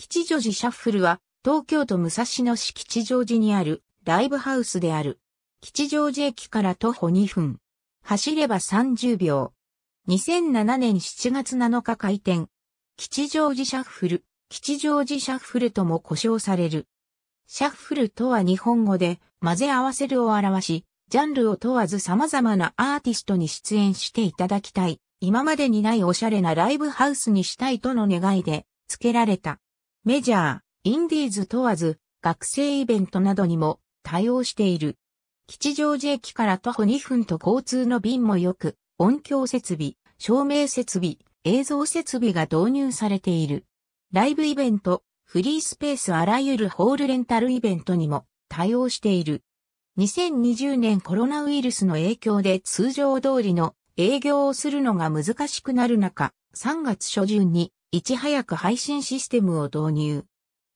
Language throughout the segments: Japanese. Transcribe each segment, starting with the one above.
吉祥寺シャッフルは、東京都武蔵野市吉祥寺にあるライブハウスである。吉祥寺駅から徒歩2分。走れば30秒。2007年7月7日開店。吉祥寺シャッフル、吉祥寺シャッフルとも呼称される。シャッフルとは日本語で混ぜ合わせるを表し、ジャンルを問わず様々なアーティストに出演していただきたい。今までにないおしゃれなライブハウスにしたいとの願いで付けられた。メジャー、インディーズ問わず、学生イベントなどにも対応している。吉祥寺駅から徒歩2分と交通の便もよく、音響設備、照明設備、映像設備が導入されている。ライブイベント、フリースペースあらゆるホールレンタルイベントにも対応している。2020年コロナウイルスの影響で通常通りの営業をするのが難しくなる中、3月初旬にいち早く配信システムを導入。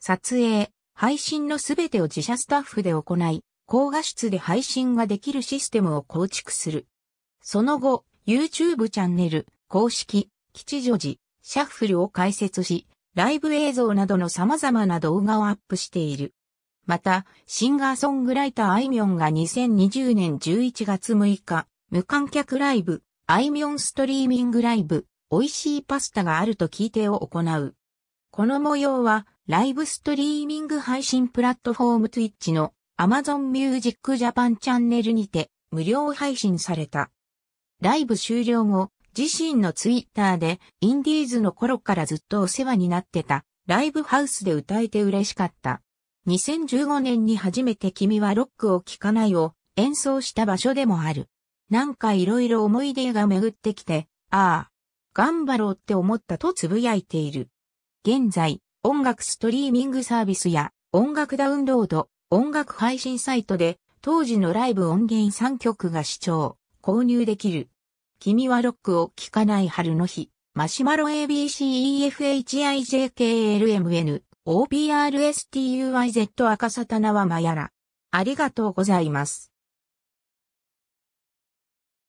撮影、配信のすべてを自社スタッフで行い、高画質で配信ができるシステムを構築する。その後、YouTube チャンネル、公式、吉祥寺、シャッフルを開設し、ライブ映像などの様々な動画をアップしている。また、シンガーソングライターあいみょんが2020年11月6日、無観客ライブ、あいみょんストリーミングライブ、美味しいパスタがあると聞いてを行う。この模様は、ライブストリーミング配信プラットフォーム Twitch の Amazon Music Japan チャンネルにて無料配信された。ライブ終了後、自身の Twitter でインディーズの頃からずっとお世話になってたライブハウスで歌えて嬉しかった。2015年に初めて君はロックを聴かないを演奏した場所でもある。なんか色々思い出が巡ってきて、ああ、頑張ろうって思ったとつぶやいている。現在、音楽ストリーミングサービスや音楽ダウンロード、音楽配信サイトで当時のライブ音源3曲が視聴、購入できる。君はロックを聴かない春の日、マシュマロ ABCEFHIJKLMN、OPRSTUYZ 赤沙汰なはまやら。ありがとうございます。